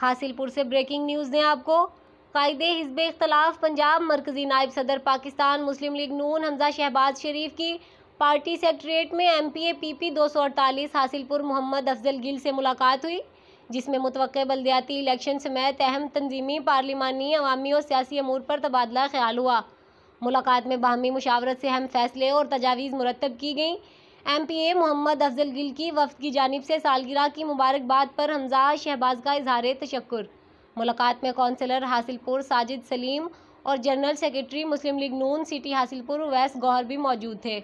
हासिलपुर से breaking news दें आपको कायदे हिजब इख्तलाफ पंजाब मरकजी नायब सदर पाकिस्तान मुस्लिम लीग नून हमजा शहबाज शरीफ की पार्टी सेक्रेटरेट में M P A P P दो सौ अड़तालीस हासिलपुर मोहम्मद अफजल गिल से मुलाकात हुई जिसमें मुतव बलदियाती इलेक्शन समेत अहम तनजीमी पार्लिमानी अवामी और सियासी अमूर पर तबादला ख्याल हुआ मुलाकात में बाहमी मुशावरत से अहम फैसले और तजावीज़ मुरतब की गई M P A Mohammad Afzal Gill की वफद की जानब से सालगिरह की मुबारकबाद पर हमजा शहबाज का इजहार तशक्र मुलाकात में कौंसलर हासिलपुर साजिद सलीम और general secretary Muslim League Noon city Hasilpur Wais Gohar भी मौजूद थे